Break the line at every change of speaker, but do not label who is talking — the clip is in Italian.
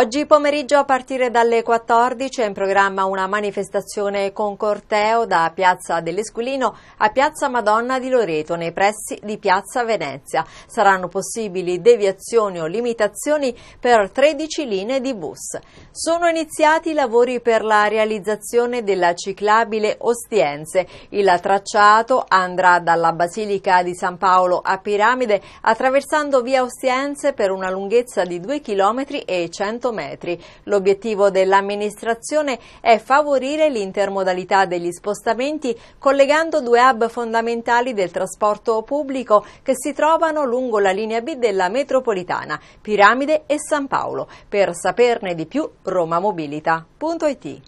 Oggi pomeriggio a partire dalle 14 è in programma una manifestazione con corteo da Piazza dell'Esquilino a Piazza Madonna di Loreto nei pressi di Piazza Venezia. Saranno possibili deviazioni o limitazioni per 13 linee di bus. Sono iniziati i lavori per la realizzazione della ciclabile Ostiense. Il tracciato andrà dalla Basilica di San Paolo a Piramide attraversando via Ostiense per una lunghezza di 2 km e 100 km. 100 metri. L'obiettivo dell'amministrazione è favorire l'intermodalità degli spostamenti collegando due hub fondamentali del trasporto pubblico che si trovano lungo la linea B della metropolitana, Piramide e San Paolo. Per saperne di più, romamobilita.it.